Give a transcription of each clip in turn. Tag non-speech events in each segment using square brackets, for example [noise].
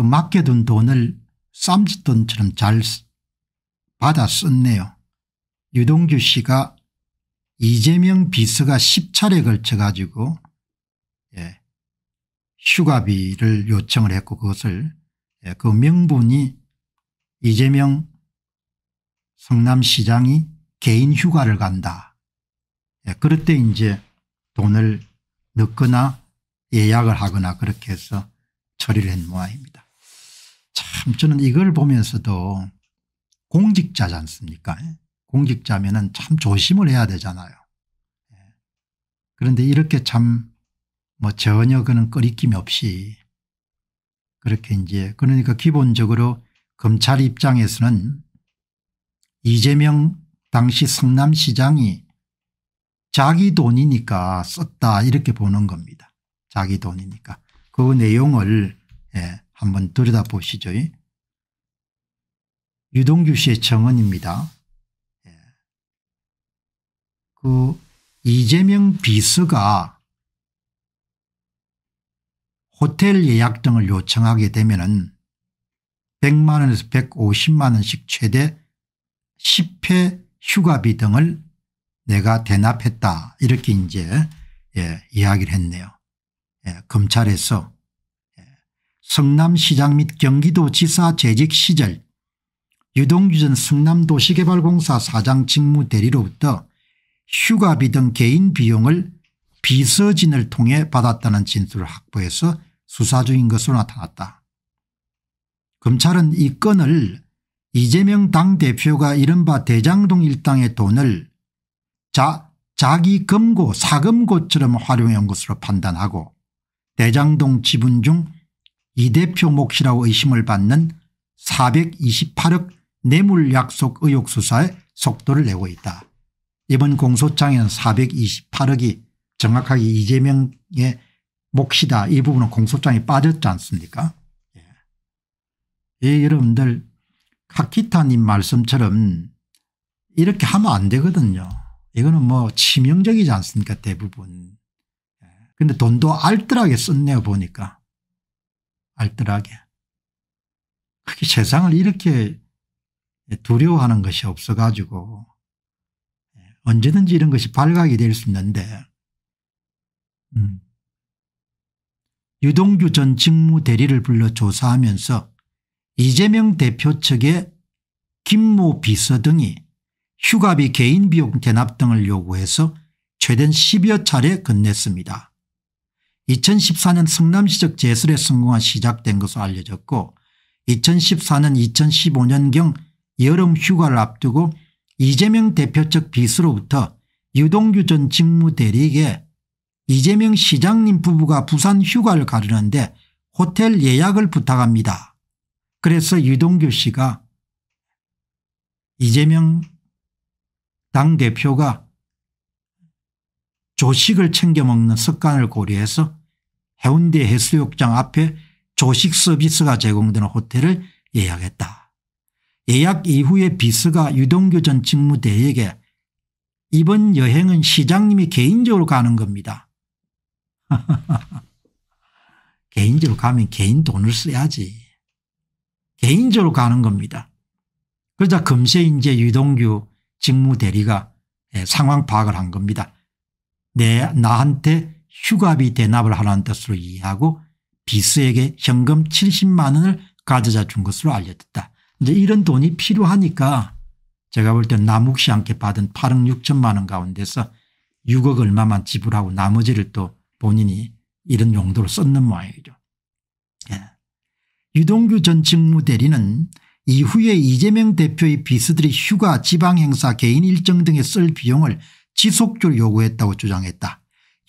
그 맡겨둔 돈을 쌈짓돈처럼 잘 받아 썼네요. 유동규 씨가 이재명 비서가 10차례 걸쳐 가지고 예, 휴가비를 요청을 했고 그것을 예, 그 명분이 이재명 성남시장이 개인 휴가를 간다. 예, 그럴 때 이제 돈을 넣거나 예약을 하거나 그렇게 해서 처리를 한 모양입니다. 참 저는 이걸 보면서도 공직자지 않습니까 공직자면 참 조심을 해야 되잖아요. 예. 그런데 이렇게 참 뭐 전혀 그는 꺼리낌 없이 그렇게 이제 그러니까 기본적으로 검찰 입장에서는 이재명 당시 성남시장이 자기 돈이니까 썼다 이렇게 보는 겁니다. 자기 돈이니까. 그 내용을 예, 한번 들여다보시죠. 유동규 씨의 청원입니다그 예. 이재명 비서가 호텔 예약 등을 요청하게 되면 은1만 원에서 150만 원씩 최대 10회 휴가비 등을 내가 대납했다 이렇게 이제 예, 이야기를 했네요. 예, 검찰에서 성남시장 및 경기도지사 재직 시절 유동규 전 성남도시개발공사 사장 직무 대리로부터 휴가비 등 개인 비용을 비서진을 통해 받았다는 진술을 확보해서 수사 중인 것으로 나타났다. 검찰은 이 건을 이재명 당대표가 이른바 대장동 일당의 돈을 자, 자기 금고 사금고처럼 활용한 것으로 판단하고 대장동 지분 중이 대표 몫이라고 의심을 받는 428억 뇌물 약속 의혹 수사에 속도를 내고 있다. 이번 공소장에는 428억이 정확하게 이재명의 몫이다. 이 부분은 공소장이 빠졌지 않습니까 예. 예, 여러분들 카키타님 말씀처럼 이렇게 하면 안 되거든요. 이거는 뭐 치명적이지 않습니까 대부분. 예. 근데 돈도 알뜰하게 썼네요 보니까. 알뜰하게. 크게 세상을 이렇게 두려워하는 것이 없어가지고 예, 언제든지 이런 것이 발각이 될 수 있는데 음. 유동규 전 직무대리를 불러 조사하면서 이재명 대표 측의 김모 비서 등이 휴가비 개인 비용 대납 등을 요구해서 최대 10여 차례 건넸습니다. 2014년 성남시적 제설에 성공한 시작된 것으로 알려졌고 2014년 2015년경 여름 휴가를 앞두고 이재명 대표 측 비서로부터 유동규 전 직무대리에게 이재명 시장님 부부가 부산 휴가를 가르는데 호텔 예약을 부탁합니다. 그래서 유동규 씨가 이재명 당대표가 조식을 챙겨 먹는 습관을 고려해서 해운대 해수욕장 앞에 조식 서비스가 제공되는 호텔을 예약했다. 예약 이후에 비서가 유동규 전 직무대에게 이번 여행은 시장님이 개인적으로 가는 겁니다. [laughs] 개인적으로 가면 개인 돈을 써야지. 개인적으로 가는 겁니다. 그러자 금세 이제 유동규 직무대리가 예, 상황 파악을 한 겁니다. 내 나한테 휴가비 대납을 하라는 뜻으로 이해하고 비스에게 현금 70만 원을 가져다 준 것으로 알려졌다. 이제 이런 돈이 필요하니까 제가 볼때 남욱씨 함께 받은 8억 6천만 원 가운데서 6억 얼마만 지불하고 나머지를 또 본인이 이런 용도로 썼는 모양이죠. 예. 유동규 전 직무대리는 이후에 이재명 대표의 비스들이 휴가 지방행사 개인 일정 등에 쓸 비용을 지속적으로 요구했다고 주장했다.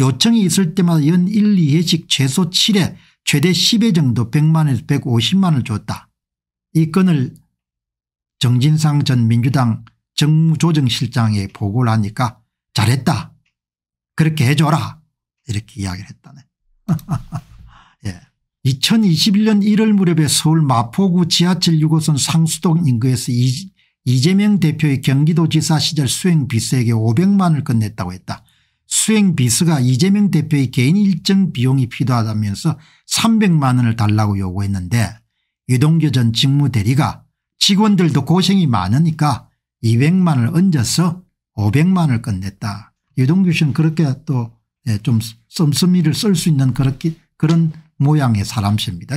요청이 있을 때마다 연 1, 2회씩 최소 7회 최대 10회 정도 100만에서 150만을 줬다. 이 건을 정진상 전 민주당 정무조정실장에 보고를 하니까 잘했다. 그렇게 해줘라. 이렇게 이야기를 했다네. [laughs] 예. 2021년 1월 무렵에 서울 마포구 지하철 6호선 상수동 인근에서 이, 재명 대표의 경기도지사 시절 수행 비서에게 500만을 건넸다고 했다. 수행비서가 이재명 대표의 개인 일정 비용이 필요하다면서 300만 원을 달라고 요구했는데 유동규 전 직무대리가 직원들도 고생이 많으니까 200만 원을 얹어서 500만 원을 끝냈다. 유동규 씨는 그렇게 또좀 예, 씀씀이를 쓸 수 있는 그렇게 그런 모양의 사람입니다.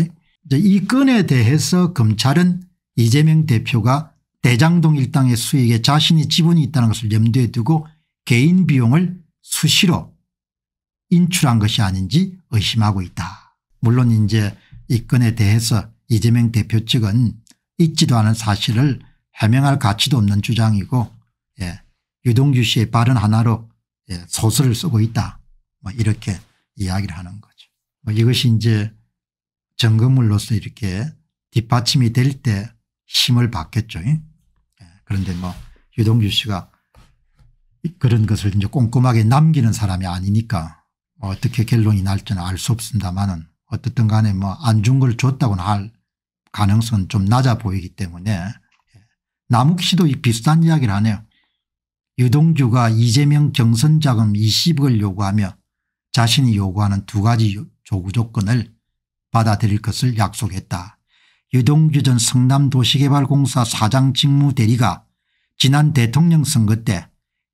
이 건에 대해서 검찰은 이재명 대표가 대장동 일당의 수익에 자신이 지분이 있다는 것을 염두에 두고 개인 비용을 수시로 인출한 것이 아닌지 의심하고 있다. 물론 이제 이 건에 대해서 이재명 대표 측은 있지도 않은 사실을 해명할 가치도 없는 주장이고 예, 유동규 씨의 발언 하나로 예, 소설을 쓰고 있다. 뭐 이렇게 이야기를 하는 거죠. 뭐 이것이 이제 점검물로서 이렇게 뒷받침이 될 때 힘을 받겠죠. 예, 그런데 뭐 유동규 씨가 그런 것을 이제 꼼꼼하게 남기는 사람이 아니니까 뭐 어떻게 결론이 날지는 알 수 없습니다만은 어떻든 간에 뭐 안 준 걸 줬다고는 할 가능성은 좀 낮아 보이기 때문에 예. 남욱 씨도 이 비슷한 이야기를 하네요. 유동주가 이재명 경선 자금 20억을 요구하며 자신이 요구하는 두 가지 조구 조건을 받아들일 것을 약속했다. 유동주 전 성남도시개발공사 사장 직무 대리가 지난 대통령 선거 때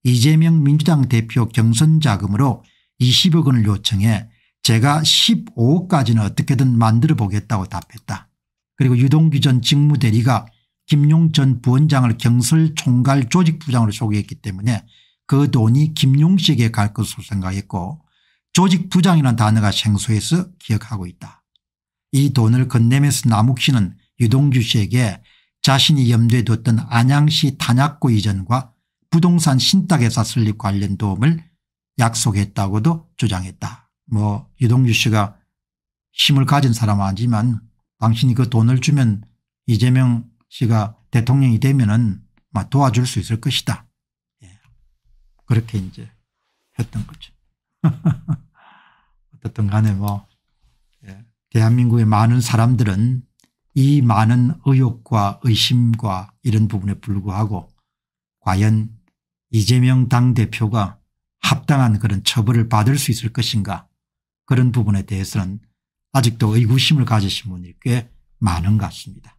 이재명 민주당 대표 경선 자금으로 20억 원을 요청해 제가 15억까지는 어떻게든 만들어 보겠다고 답했다. 그리고 유동규 전 직무대리가 김용 전 부원장을 경설 총괄 조직부장으로 소개했기 때문에 그 돈이 김용 씨에게 갈 것으로 생각했고 조직부장이라는 단어가 생소해서 기억하고 있다. 이 돈을 건네면서 남욱 씨는 유동규 씨에게 자신이 염두에 뒀던 안양시 단약구 이전과 부동산 신탁회사 설립 관련 도움을 약속했다고도 주장했다. 뭐 유동규 씨가 힘을 가진 사람 아니지만 당신이 그 돈을 주면 이재명 씨가 대통령이 되면은 도와줄 수 있을 것이다. 예. 그렇게 이제 했던 거죠. [laughs] 어떻든 간에 뭐 예. 대한민국의 많은 사람들은 이 많은 의혹과 의심과 이런 부분에 불구하고 과연 이재명 당대표가 합당한 그런 처벌을 받을 수 있을 것인가 그런 부분에 대해서는 아직도 의구심을 가지신 분이 꽤 많은 것 같습니다.